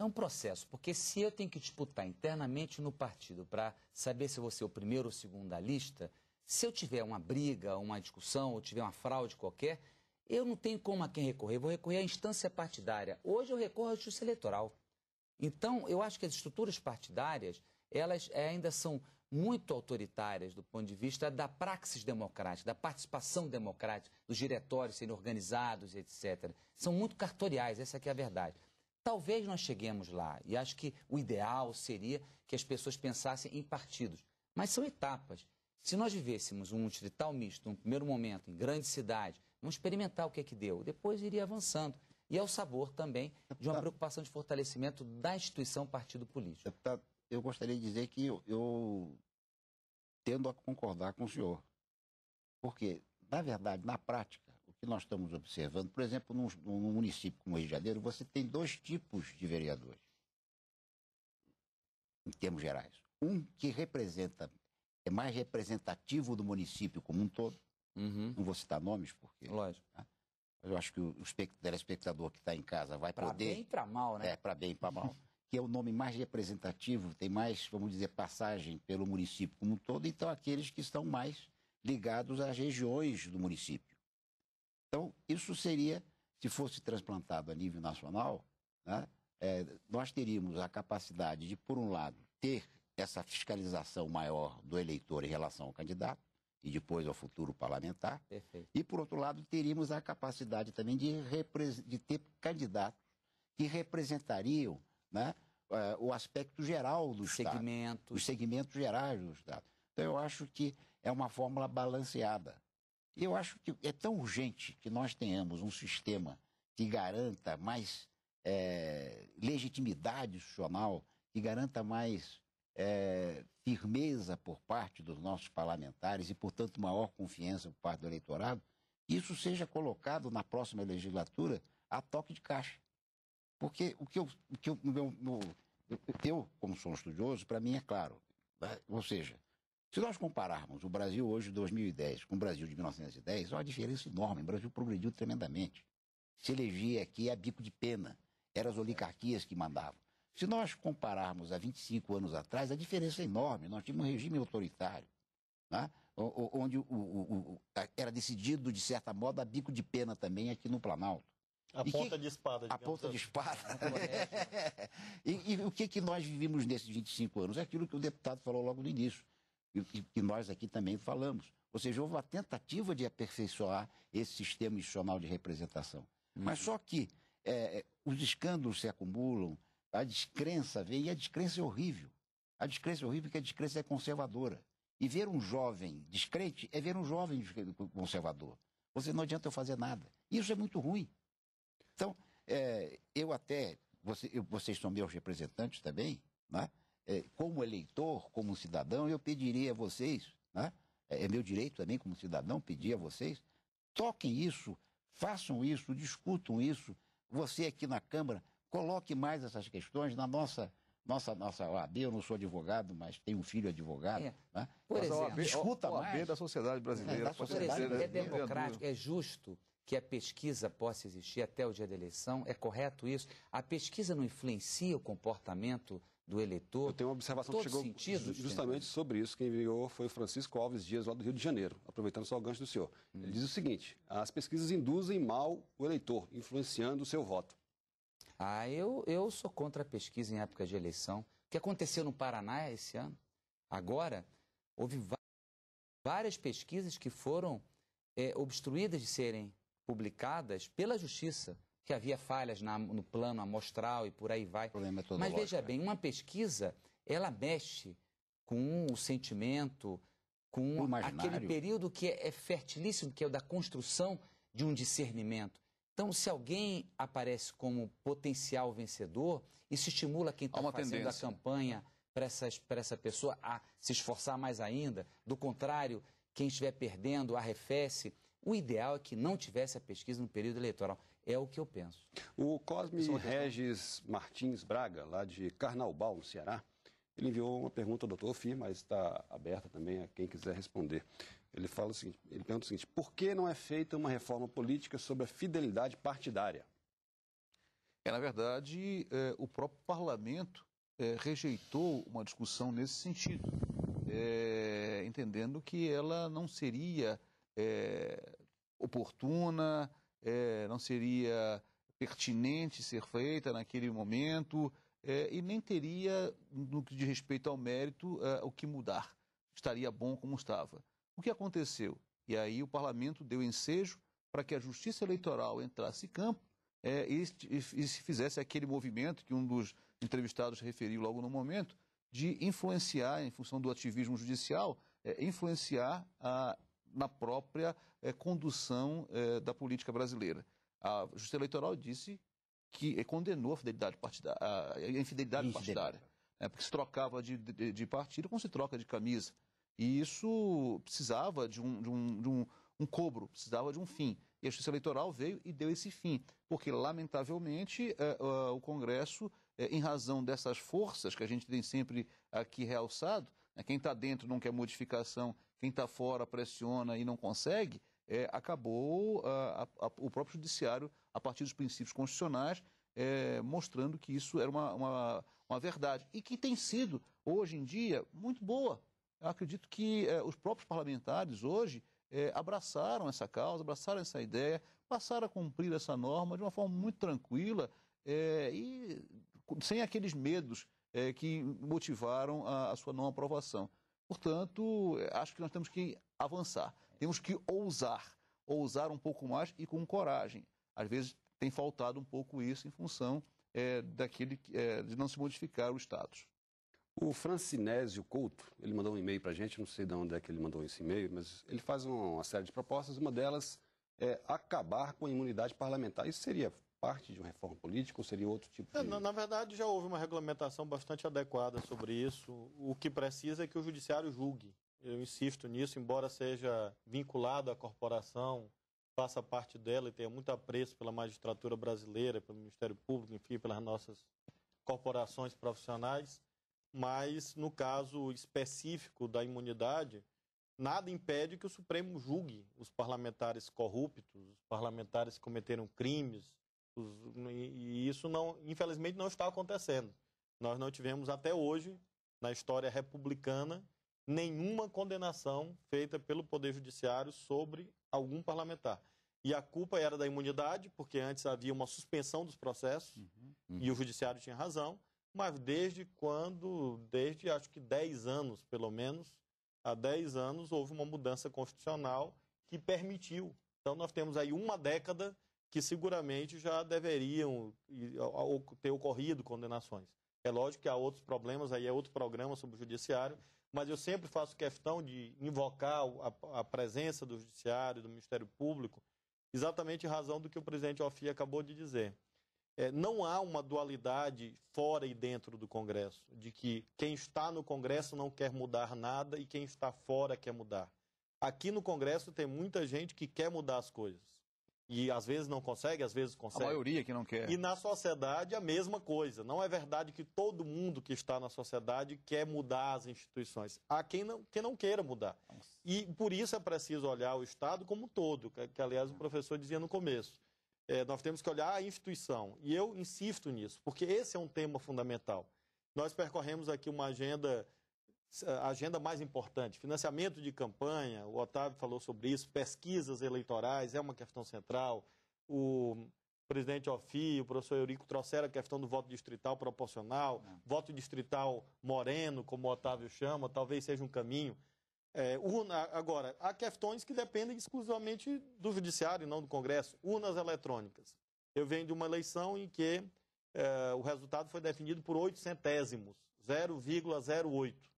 É um processo, porque se eu tenho que disputar internamente no partido para saber se eu vou ser o primeiro ou o segundo da lista, se eu tiver uma briga, uma discussão, ou tiver uma fraude qualquer, eu não tenho como a quem recorrer. Eu vou recorrer à instância partidária. Hoje eu recorro à justiça eleitoral. Então, eu acho que as estruturas partidárias, elas eh, ainda são muito autoritárias do ponto de vista da praxis democrática, da participação democrática, dos diretórios serem organizados, etc. São muito cartoriais, essa é a verdade. Talvez nós cheguemos lá, e acho que o ideal seria que as pessoas pensassem em partidos, mas são etapas. Se nós vivêssemos um distrital misto, num primeiro momento, em grande cidade, vamos experimentar o que é que deu, depois iria avançando. E é o sabor também de uma preocupação de fortalecimento da instituição partido político. Deputado, eu gostaria de dizer que eu, eu tendo a concordar com o senhor, porque, na verdade, na prática, que nós estamos observando, por exemplo, num, num município como o Rio de Janeiro, você tem dois tipos de vereadores, em termos gerais. Um que representa, é mais representativo do município como um todo. Uhum. Não vou citar nomes, porque. Lógico. Né? eu acho que o, o telespectador que está em casa vai pra poder. Para bem e para mal, né? É, para bem e para mal. que é o nome mais representativo, tem mais, vamos dizer, passagem pelo município como um todo, então aqueles que estão mais ligados às regiões do município. Então, isso seria, se fosse transplantado a nível nacional, né, é, nós teríamos a capacidade de, por um lado, ter essa fiscalização maior do eleitor em relação ao candidato e depois ao futuro parlamentar. Perfeito. E, por outro lado, teríamos a capacidade também de, de ter candidatos que representariam né, é, o aspecto geral do os Estado. Segmentos. Os segmentos gerais do Estado. Então, eu acho que é uma fórmula balanceada. Eu acho que é tão urgente que nós tenhamos um sistema que garanta mais é, legitimidade institucional, que garanta mais é, firmeza por parte dos nossos parlamentares e, portanto, maior confiança por parte do eleitorado, isso seja colocado na próxima legislatura a toque de caixa. Porque o que eu, o que eu, meu, meu, eu como sou um estudioso, para mim é claro. Né? Ou seja, se nós compararmos o Brasil hoje de 2010 com o Brasil de 1910, há é uma diferença enorme. O Brasil progrediu tremendamente. Se elegia aqui a é bico de pena. Eram as oligarquias que mandavam. Se nós compararmos a 25 anos atrás, a diferença é enorme. Nós tínhamos um regime autoritário, né? onde o, o, o, era decidido, de certa modo, a bico de pena também aqui no Planalto. A e ponta que... de espada. A ponta assim. de espada. e, e, o que, que nós vivimos nesses 25 anos? É aquilo que o deputado falou logo no início e que nós aqui também falamos. Ou seja, houve uma tentativa de aperfeiçoar esse sistema institucional de representação. Uhum. Mas só que é, é, os escândalos se acumulam, a descrença vem, e a descrença é horrível. A descrença é horrível porque a descrença é conservadora. E ver um jovem descrente é ver um jovem conservador. Você não adianta eu fazer nada. Isso é muito ruim. Então, é, eu até, você, eu, vocês são meus representantes também, né? É, como eleitor, como cidadão, eu pediria a vocês, né? é, é meu direito também como cidadão pedir a vocês, toquem isso, façam isso, discutam isso. Você aqui na Câmara, coloque mais essas questões na nossa nossa, nossa OAB, eu não sou advogado, mas tenho um filho advogado. É. Né? Por mas exemplo, escuta a OAB da sociedade brasileira. É, da sociedade, é né? democrático, é justo que a pesquisa possa existir até o dia da eleição, é correto isso? A pesquisa não influencia o comportamento do eleitor. Eu tenho uma observação que chegou sentidos, justamente sobre isso. Quem enviou foi o Francisco Alves Dias, lá do Rio de Janeiro, aproveitando só o gancho do senhor. Hum. Ele diz o seguinte: as pesquisas induzem mal o eleitor, influenciando o seu voto. Ah, eu, eu sou contra a pesquisa em época de eleição. O que aconteceu no Paraná esse ano? Agora, houve várias pesquisas que foram é, obstruídas de serem publicadas pela Justiça que havia falhas na, no plano amostral e por aí vai. É Mas veja né? bem, uma pesquisa, ela mexe com o sentimento, com aquele período que é, é fertilíssimo, que é o da construção de um discernimento. Então, se alguém aparece como potencial vencedor, isso estimula quem está fazendo tendência. a campanha para essa pessoa a se esforçar mais ainda. Do contrário, quem estiver perdendo arrefece. O ideal é que não tivesse a pesquisa no período eleitoral. É o que eu penso. O Cosme é Regis Martins Braga, lá de Carnaubal, no Ceará, ele enviou uma pergunta ao doutor Fih, mas está aberta também a quem quiser responder. Ele, fala o seguinte, ele pergunta o seguinte: por que não é feita uma reforma política sobre a fidelidade partidária? É, na verdade, é, o próprio parlamento é, rejeitou uma discussão nesse sentido, é, entendendo que ela não seria é, oportuna, é, não seria pertinente ser feita naquele momento é, e nem teria, no que diz respeito ao mérito, é, o que mudar. Estaria bom como estava. O que aconteceu? E aí o parlamento deu ensejo para que a justiça eleitoral entrasse em campo é, e, e se fizesse aquele movimento que um dos entrevistados referiu logo no momento, de influenciar, em função do ativismo judicial, é, influenciar a na própria é, condução é, da política brasileira. A Justiça Eleitoral disse que eh, condenou a, fidelidade a, infidelidade partidária, é porque se trocava de, de, de, partido como se troca de camisa. E isso precisava de um, de um, de um, um cobro, precisava de um fim. E a Justiça Eleitoral veio e deu esse fim, porque, lamentavelmente, o Congresso, em razão dessas forças que a gente tem sempre aqui realçado, é quem está dentro não quer modificação quem está fora pressiona e não consegue, é, acabou a, ah, a, a, o próprio judiciário, a partir dos princípios constitucionais, é, mostrando que isso era uma, uma, uma, verdade. E que tem sido, hoje em dia, muito boa. Eu acredito que é, os próprios parlamentares hoje é, abraçaram essa causa, abraçaram essa ideia, passaram a cumprir essa norma de uma forma muito tranquila é, e sem aqueles medos é, que motivaram a, a sua não aprovação. Portanto, acho que nós temos que avançar, temos que ousar, ousar um pouco mais e com coragem. Às vezes tem faltado um pouco isso em função é, daquele é, de não se modificar o status. O Francinésio Couto, ele mandou um e-mail para a gente, não sei de onde é que ele mandou esse e-mail, mas ele faz uma série de propostas, uma delas é acabar com a imunidade parlamentar. Isso seria parte de uma reforma política ou seria outro tipo é, de... na, na, verdade, já houve uma regulamentação bastante adequada sobre isso. O que precisa é que o judiciário julgue. Eu insisto nisso, embora seja vinculado à corporação, faça parte dela e tenha muito apreço pela magistratura brasileira, pelo Ministério Público, enfim, pelas nossas corporações profissionais. Mas, no caso específico da imunidade, nada impede que o Supremo julgue os parlamentares corruptos, os parlamentares que cometeram crimes, e isso, não, infelizmente, não está acontecendo. Nós não tivemos até hoje, na história republicana, nenhuma condenação feita pelo Poder Judiciário sobre algum parlamentar. E a culpa era da imunidade, porque antes havia uma suspensão dos processos uhum. e o Judiciário tinha razão, mas desde quando, desde acho que 10 anos, pelo menos, há 10 anos, houve uma mudança constitucional que permitiu. Então, nós temos aí uma década que seguramente já deveriam ter ocorrido condenações. É lógico que há outros problemas, aí é outro programa sobre o judiciário, mas eu sempre faço questão de invocar a, a presença do judiciário, do Ministério Público, exatamente em razão do que o presidente Offi acabou de dizer. É, não há uma dualidade fora e dentro do Congresso, de que quem está no Congresso não quer mudar nada e quem está fora quer mudar. Aqui no Congresso tem muita gente que quer mudar as coisas e às vezes não consegue, às vezes consegue. A maioria que não quer. E na sociedade a mesma coisa. Não é verdade que todo mundo que está na sociedade quer mudar as instituições. Há quem não, quem não queira mudar. E por isso é preciso olhar o Estado como um todo, que, que aliás o professor dizia no começo. É, nós temos que olhar a instituição. E eu insisto nisso, porque esse é um tema fundamental. Nós percorremos aqui uma agenda a agenda mais importante, financiamento de campanha, o Otávio falou sobre isso, pesquisas eleitorais é uma questão central. O presidente Ofi, o professor Eurico trouxeram a questão do voto distrital proporcional, Não. voto distrital moreno, como o Otávio chama, talvez seja um caminho. É, urna, agora, há questões que dependem exclusivamente do judiciário e não do Congresso. Urnas eletrônicas. Eu venho de uma eleição em que é, o resultado foi definido por oito centésimos, 0,08.